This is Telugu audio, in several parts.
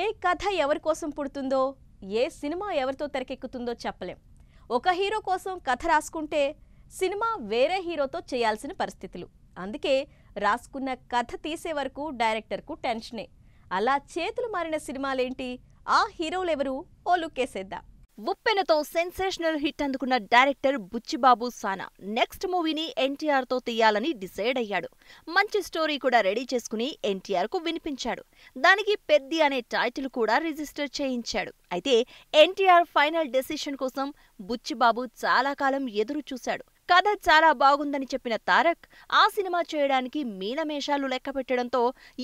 ఏ కథ ఎవరి కోసం పుడుతుందో ఏ సినిమా ఎవరితో తెరకెక్కుతుందో చెప్పలేం ఒక హీరో కోసం కథ రాసుకుంటే సినిమా వేరే హీరోతో చేయాల్సిన పరిస్థితులు అందుకే రాసుకున్న కథ తీసే వరకు డైరెక్టర్కు టెన్షనే అలా చేతులు మారిన సినిమాలేంటి ఆ హీరోలెవరూ ఓ లుక్కేసేద్దాం ఉప్పెనతో సెన్సేషనల్ హిట్ అందుకున్న డైరెక్టర్ బుచ్చిబాబు సానా నెక్స్ట్ మూవీని ఎన్టీఆర్తో తీయాలని డిసైడ్ అయ్యాడు మంచి స్టోరీ కూడా రెడీ చేసుకుని ఎన్టీఆర్కు వినిపించాడు దానికి పెద్ది అనే టైటిల్ కూడా రిజిస్టర్ చేయించాడు అయితే ఎన్టీఆర్ ఫైనల్ డెసిషన్ కోసం బుచ్చిబాబు చాలా కాలం ఎదురు చూశాడు కథ చాలా బాగుందని చెప్పిన తారక్ ఆ సినిమా చేయడానికి మీనమేషాలు లెక్క పెట్టడంతో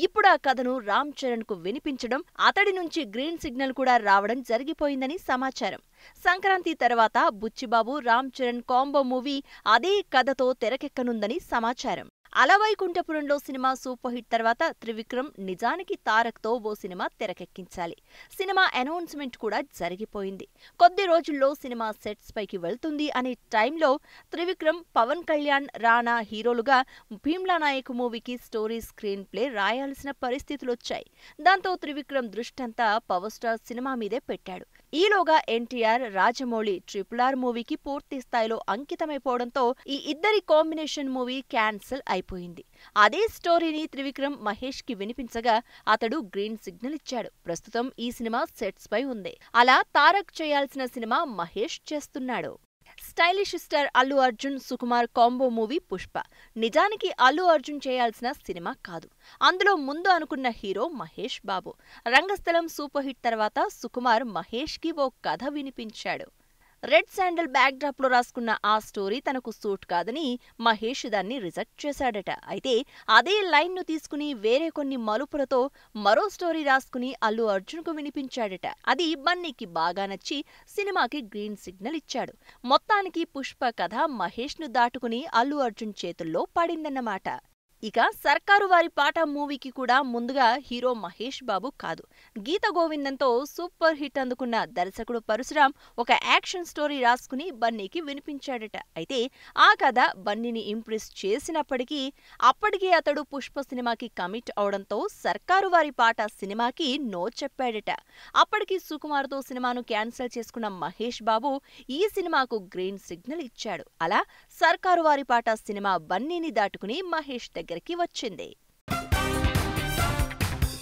ఇప్పుడు ఆ కథను రామ్ కు వినిపించడం అతడి నుంచి గ్రీన్ సిగ్నల్ కూడా రావడం జరిగిపోయిందని సమాచారం సంక్రాంతి తర్వాత బుచ్చిబాబు రామ్ చరణ్ కాంబో మూవీ అదే కథతో తెరకెక్కనుందని సమాచారం అలవైకుంఠపురంలో సినిమా సూపర్ హిట్ తర్వాత త్రివిక్రమ్ నిజానికి తారక్తో ఓ సినిమా తెరకెక్కించాలి సినిమా అనౌన్స్మెంట్ కూడా జరిగిపోయింది కొద్ది రోజుల్లో సినిమా సెట్స్ పైకి వెళ్తుంది అనే టైంలో త్రివిక్రమ్ పవన్ కళ్యాణ్ రానా హీరోలుగా భీమ్లా నాయక్ మూవీకి స్టోరీ స్క్రీన్ ప్లే రాయాల్సిన పరిస్థితులు వచ్చాయి దాంతో త్రివిక్రమ్ దృష్టంతా పవర్ స్టార్ సినిమా మీదే పెట్టాడు ఈలోగా ఎన్టీఆర్ రాజమౌళి ట్రిపుల్ ఆర్ మూవీకి పూర్తి స్థాయిలో అంకితమైపోవడంతో ఈ ఇద్దరి కాంబినేషన్ మూవీ క్యాన్సిల్ అయిపోయింది అదే స్టోరీని త్రివిక్రమ్ మహేష్ కి వినిపించగా అతడు గ్రీన్ సిగ్నల్ ఇచ్చాడు ప్రస్తుతం ఈ సినిమా సెట్స్ పై ఉంది అలా తారక్ చేయాల్సిన సినిమా మహేష్ చేస్తున్నాడు stylish star Allu Arjun Sukumar combo movie Pushpa నిజానికి అల్లు అర్జున్ చేయాల్సిన సినిమా కాదు అందులో ముందు అనుకున్న hero Mahesh Babu Rangasthalam super hit తర్వాత సుకుమార్ మహేష్కి ఓ కథ వినిపించాడు రెడ్ శాండల్ బ్యాక్ డ్రాప్ లో రాసుకున్న ఆ స్టోరీ తనకు సూట్ కాదని మహేష్ దాన్ని రిజెక్ట్ చేశాడట అయితే అదే లైన్ ను తీసుకుని వేరే కొన్ని మలుపులతో మరో స్టోరీ రాసుకుని అల్లు అర్జున్ కు వినిపించాడట అది బన్నీకి బాగా నచ్చి సినిమాకి గ్రీన్ సిగ్నల్ ఇచ్చాడు మొత్తానికి పుష్ప కథ మహేష్ ను దాటుకుని అల్లు అర్జున్ చేతుల్లో పడిందన్నమాట ఇక సర్కారు వారి పాట మూవీకి కూడా ముందుగా హీరో మహేష్ బాబు కాదు గీత గోవిందంతో సూపర్ హిట్ అందుకున్న దర్శకుడు పరశురామ్ ఒక యాక్షన్ స్టోరీ రాసుకుని బన్నీకి వినిపించాడట అయితే ఆ కథ బన్నీని ఇంప్రెస్ చేసినప్పటికీ అప్పటికే అతడు పుష్ప సినిమాకి కమిట్ అవడంతో సర్కారు వారి పాట సినిమాకి నో చెప్పాడట అప్పటికి సుకుమార్తో సినిమాను క్యాన్సిల్ చేసుకున్న మహేష్ బాబు ఈ సినిమాకు గ్రీన్ సిగ్నల్ ఇచ్చాడు అలా సర్కారు వారి పాట సినిమా బన్నీని దాటుకుని మహేష్ దగ్గరికి వచ్చింది